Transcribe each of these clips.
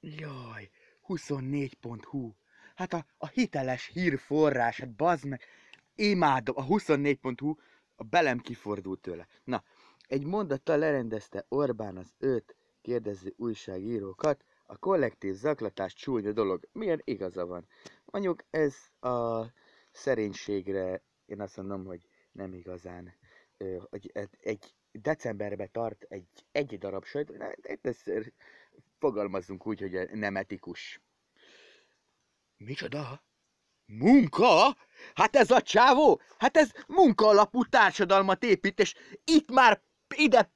Jaj, 24.hu. Hát a, a hiteles hírforrás, hát bazd meg. Imádom, a 24.hu, a belem kifordult tőle. Na, egy mondattal lerendezte Orbán az öt kérdező újságírókat, a kollektív zaklatás csúnya dolog. Milyen igaza van? Mondjuk ez a szerénységre, én azt mondom, hogy nem igazán. hogy egy decemberbe tart egy, egy darab sajt, ez fogalmazzunk úgy, hogy nem etikus. Micsoda? Munka? Hát ez a csávó? Hát ez munka alapú társadalmat épít, és itt már ide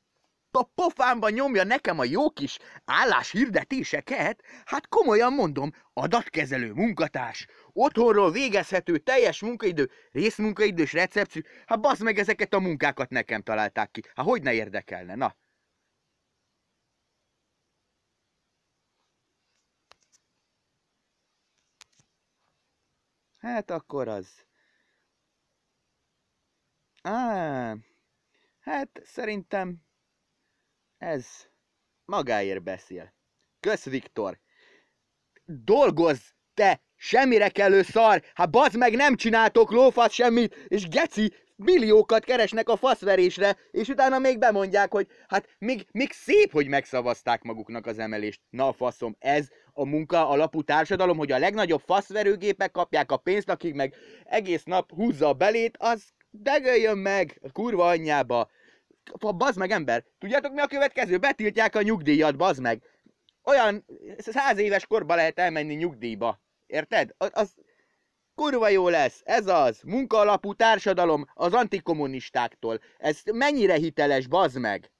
a pofámba nyomja nekem a jó kis álláshirdetéseket? Hát komolyan mondom, adatkezelő munkatárs, otthonról végezhető, teljes munkaidő, részmunkaidős recepció, hát bazd meg ezeket a munkákat nekem találták ki. Hát hogy ne érdekelne, na? Hát akkor az... Á, hát szerintem ez magáért beszél. Kösz, Viktor! Dolgozz, te semmire kellő szar! Hát bazd meg, nem csináltok lófasz semmit, és geci, milliókat keresnek a faszverésre, és utána még bemondják, hogy hát még, még szép, hogy megszavazták maguknak az emelést. Na faszom, ez a munka alapú társadalom, hogy a legnagyobb faszverőgépek kapják a pénzt, akik meg egész nap húzza a belét, az degöljön meg a kurva anyjába. Bazd meg ember, tudjátok mi a következő? Betiltják a nyugdíjat, bazd meg. Olyan száz éves korba lehet elmenni nyugdíjba. Érted? Az, Kurva jó lesz, ez az, munkaalapú társadalom az antikommunistáktól. Ez mennyire hiteles, bazd meg?